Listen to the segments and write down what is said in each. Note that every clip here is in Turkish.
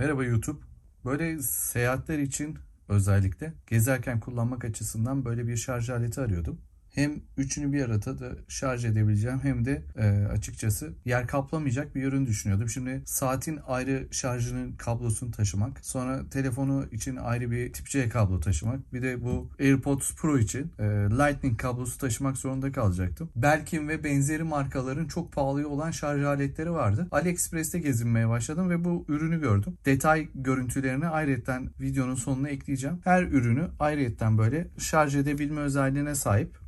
Merhaba YouTube. Böyle seyahatler için özellikle gezerken kullanmak açısından böyle bir şarj aleti arıyordum hem üçünü bir arada da şarj edebileceğim hem de e, açıkçası yer kaplamayacak bir ürün düşünüyordum. Şimdi saatin ayrı şarjının kablosunu taşımak, sonra telefonu için ayrı bir tip C kablo taşımak, bir de bu AirPods Pro için e, Lightning kablosu taşımak zorunda kalacaktım. Belkin ve benzeri markaların çok pahalı olan şarj aletleri vardı. AliExpress'te gezinmeye başladım ve bu ürünü gördüm. Detay görüntülerini ayrıyetten videonun sonuna ekleyeceğim. Her ürünü ayrıyetten böyle şarj edebilme özelliğine sahip.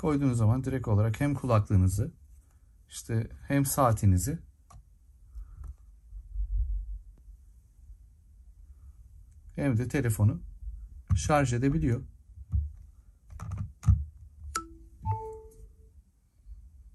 Koyduğunuz zaman direkt olarak hem kulaklığınızı işte hem saatinizi hem de telefonu şarj edebiliyor.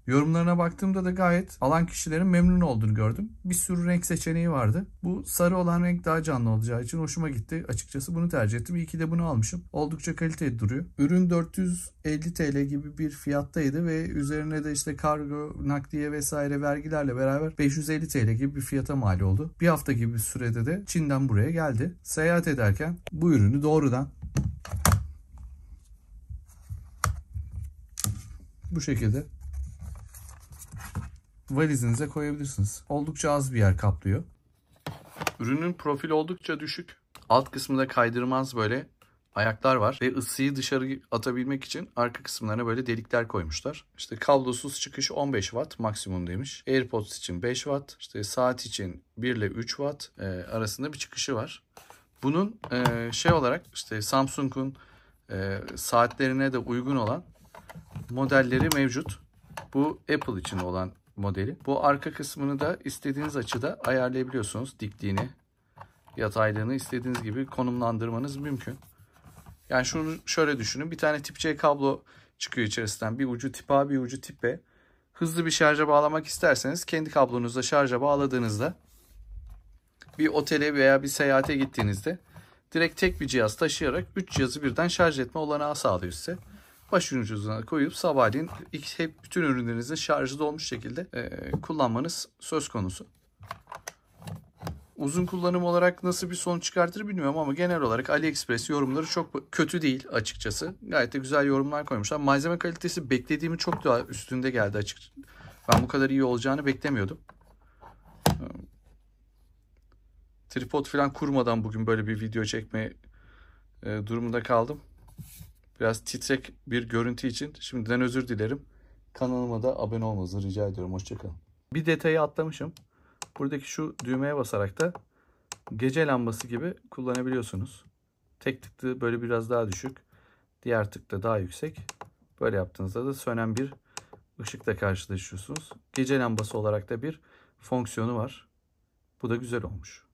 Yorumlarına baktığımda da gayet alan kişilerin memnun olduğunu gördüm. Bir sürü renk seçeneği vardı. Bu sarı olan renk daha canlı olacağı için hoşuma gitti. Açıkçası bunu tercih ettim. İyi ki de bunu almışım. Oldukça kaliteli duruyor. Ürün 450 TL gibi bir fiyattaydı ve üzerine de işte kargo, nakliye vesaire vergilerle beraber 550 TL gibi bir fiyata mal oldu. Bir hafta gibi bir sürede de Çin'den buraya geldi. Seyahat ederken bu ürünü doğrudan bu şekilde valizinize koyabilirsiniz. Oldukça az bir yer kaplıyor. Ürünün profili oldukça düşük. Alt kısmında kaydırmaz böyle ayaklar var ve ısıyı dışarı atabilmek için arka kısımlarına böyle delikler koymuşlar. İşte kablosuz çıkış 15 watt maksimum demiş. AirPods için 5 watt, işte saat için 1 ile 3 watt e, arasında bir çıkışı var. Bunun e, şey olarak işte Samsung'un e, saatlerine de uygun olan modelleri mevcut. Bu Apple için olan modeli. Bu arka kısmını da istediğiniz açıda ayarlayabiliyorsunuz. Dikliğini, yataylığını istediğiniz gibi konumlandırmanız mümkün. Yani şunu şöyle düşünün. Bir tane tip C kablo çıkıyor içerisinden. Bir ucu tip A bir ucu tip B. Hızlı bir şarja bağlamak isterseniz kendi kablonuzla şarja bağladığınızda bir otele veya bir seyahate gittiğinizde direkt tek bir cihaz taşıyarak 3 cihazı birden şarj etme olanağı sağlıyor size başın ucuzuna koyup sabahleyin hep bütün ürünlerinizin şarjı dolmuş şekilde e, kullanmanız söz konusu. Uzun kullanım olarak nasıl bir sonuç çıkartır bilmiyorum ama genel olarak AliExpress yorumları çok kötü değil açıkçası. Gayet de güzel yorumlar koymuşlar. Malzeme kalitesi beklediğimi çok daha üstünde geldi açık. Ben bu kadar iyi olacağını beklemiyordum. Ee, tripod falan kurmadan bugün böyle bir video çekme e, durumunda kaldım biraz titrek bir görüntü için şimdiden özür dilerim. Kanalıma da abone olmanızı rica ediyorum. Hoşçakalın. Bir detayı atlamışım. Buradaki şu düğmeye basarak da gece lambası gibi kullanabiliyorsunuz. Tek tıklı böyle biraz daha düşük. Diğer tıkta daha yüksek. Böyle yaptığınızda da sönen bir ışıkla karşılaşıyorsunuz. Gece lambası olarak da bir fonksiyonu var. Bu da güzel olmuş.